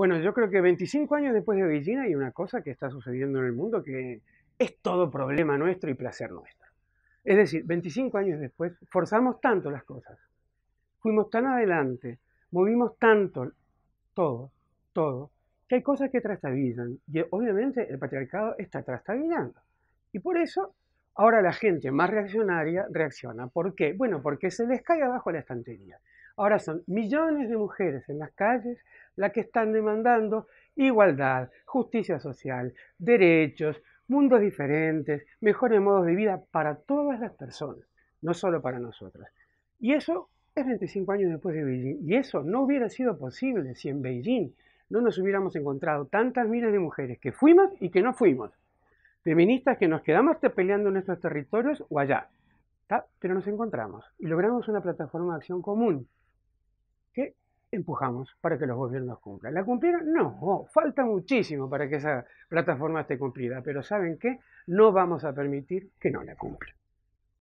Bueno, yo creo que 25 años después de Beijing hay una cosa que está sucediendo en el mundo que es todo problema nuestro y placer nuestro. Es decir, 25 años después forzamos tanto las cosas, fuimos tan adelante, movimos tanto todo, todo, que hay cosas que trastabillan. Y obviamente el patriarcado está trastabillando. Y por eso ahora la gente más reaccionaria reacciona. ¿Por qué? Bueno, porque se les cae abajo la estantería. Ahora son millones de mujeres en las calles las que están demandando igualdad, justicia social, derechos, mundos diferentes, mejores modos de vida para todas las personas, no solo para nosotras. Y eso es 25 años después de Beijing. Y eso no hubiera sido posible si en Beijing no nos hubiéramos encontrado tantas miles de mujeres que fuimos y que no fuimos. Feministas que nos quedamos peleando en nuestros territorios o allá. Pero nos encontramos y logramos una plataforma de acción común empujamos para que los gobiernos cumplan. ¿La cumplieron? No, falta muchísimo para que esa plataforma esté cumplida, pero ¿saben qué? No vamos a permitir que no la cumplan.